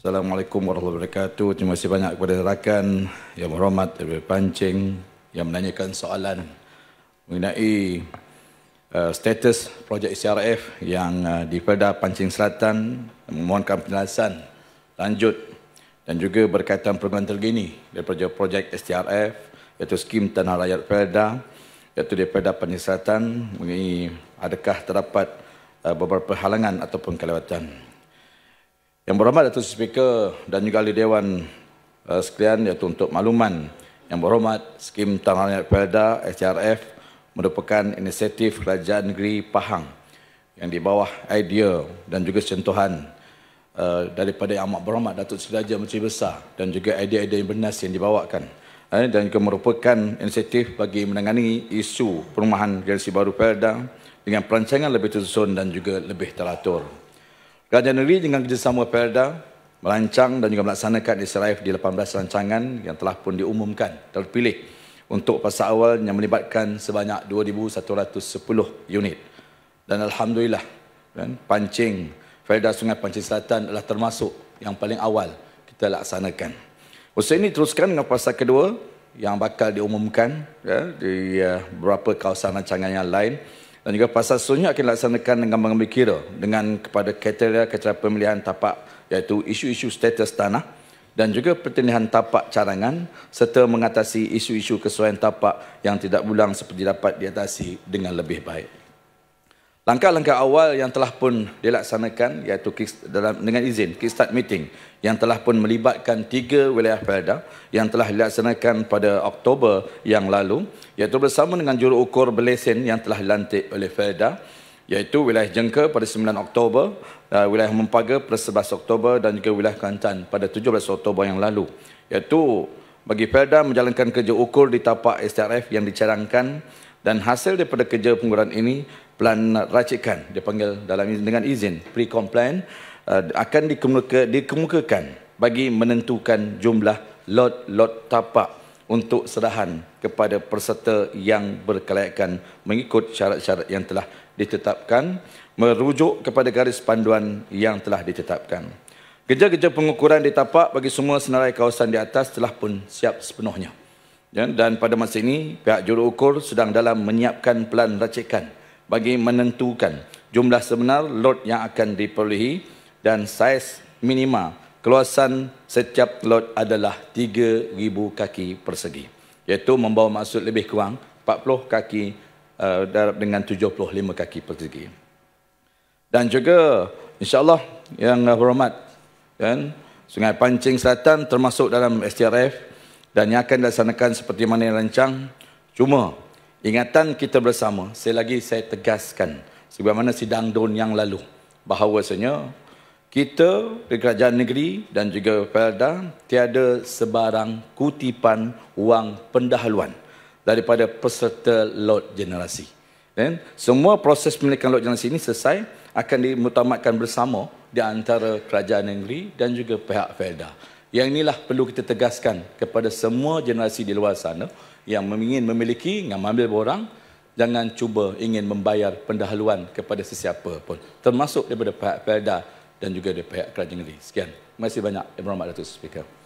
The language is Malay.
Assalamualaikum warahmatullahi wabarakatuh. Terima kasih banyak kepada rakan yang berhormat dari Pancing yang menanyakan soalan mengenai uh, status projek CRF yang uh, di Perda Pancing Selatan memohonkan penjelasan lanjut dan juga berkaitan perubahan terkini daripada projek STRF iaitu skim tanah rakyat Perda iaitu di Perda Pancing Selatan mengenai adakah terdapat uh, beberapa halangan ataupun kelewatan. Yang berhormat Datuk Speaker dan juga ahli dewan uh, sekalian iaitu untuk makluman yang berhormat skim tanah rakyat Pelda SCRF merupakan inisiatif kerajaan negeri Pahang yang di bawah idea dan juga sentuhan uh, daripada yang amat berhormat Datuk Seri Raja Menteri Besar dan juga idea-idea yang bernas yang dibawakan uh, dan juga merupakan inisiatif bagi menangani isu perumahan generasi baru Pelda dengan perancangan lebih tersusun dan juga lebih teratur. Kerajaan negeri dengan kerjasama Perda merancang dan juga melaksanakan SRF di 18 rancangan yang telah pun diumumkan terpilih untuk pasal awal yang melibatkan sebanyak 2,110 unit. Dan Alhamdulillah, kan, pancing Perda Sungai Pancing Selatan adalah termasuk yang paling awal kita laksanakan. Usaha ini teruskan dengan pasal kedua yang bakal diumumkan ya, di uh, beberapa kawasan rancangan yang lain dan juga pasal seterusnya akan dilaksanakan dengan mengambil kira dengan kepada kriteria-kriteria pemilihan tapak iaitu isu-isu status tanah dan juga pertenihan tapak carangan serta mengatasi isu-isu kesuaian tapak yang tidak bulang seperti dapat diatasi dengan lebih baik. Langkah-langkah awal yang telah pun dilaksanakan iaitu dalam, dengan izin kickstart meeting yang telah pun melibatkan tiga wilayah felda yang telah dilaksanakan pada Oktober yang lalu iaitu bersama dengan jurukur berlesen yang telah dilantik oleh felda, iaitu wilayah Jengka pada 9 Oktober, uh, wilayah Mempaga pada 11 Oktober dan juga wilayah Kantan pada 17 Oktober yang lalu iaitu bagi felda menjalankan kerja ukur di tapak STRF yang dicarangkan dan hasil daripada kerja pengguran ini pelan racikan dipanggil dalam dengan izin pre-complain uh, eh, akan dikemuka, dikemukakan bagi menentukan jumlah lot-lot tapak untuk serahan kepada peserta yang berkelayakan mengikut syarat-syarat yang telah ditetapkan merujuk kepada garis panduan yang telah ditetapkan. Kerja-kerja pengukuran di tapak bagi semua senarai kawasan di atas telah pun siap sepenuhnya. Ya, dan pada masa ini pihak juru ukur sedang dalam menyiapkan pelan racikan bagi menentukan jumlah sebenar lot yang akan diperolehi dan saiz minima keluasan setiap lot adalah 3,000 kaki persegi iaitu membawa maksud lebih kurang 40 kaki uh, dengan 75 kaki persegi dan juga insyaAllah yang berhormat kan, Sungai Pancing Selatan termasuk dalam STRF dan yang akan dilaksanakan seperti mana yang rancang. Cuma ingatan kita bersama, saya lagi saya tegaskan sebagaimana sidang DUN yang lalu bahawasanya kita di kerajaan negeri dan juga Pelda tiada sebarang kutipan wang pendahuluan daripada peserta lot generasi. Dan semua proses pemilikan lot generasi ini selesai akan dimutamatkan bersama di antara kerajaan negeri dan juga pihak Pelda. Yang inilah perlu kita tegaskan kepada semua generasi di luar sana yang ingin memiliki, yang mengambil borang, jangan cuba ingin membayar pendahuluan kepada sesiapa pun. Termasuk daripada pihak Perda dan juga daripada pihak Kerajaan Negeri. Sekian. Terima kasih banyak. Ibn Rahmat Datuk Speaker.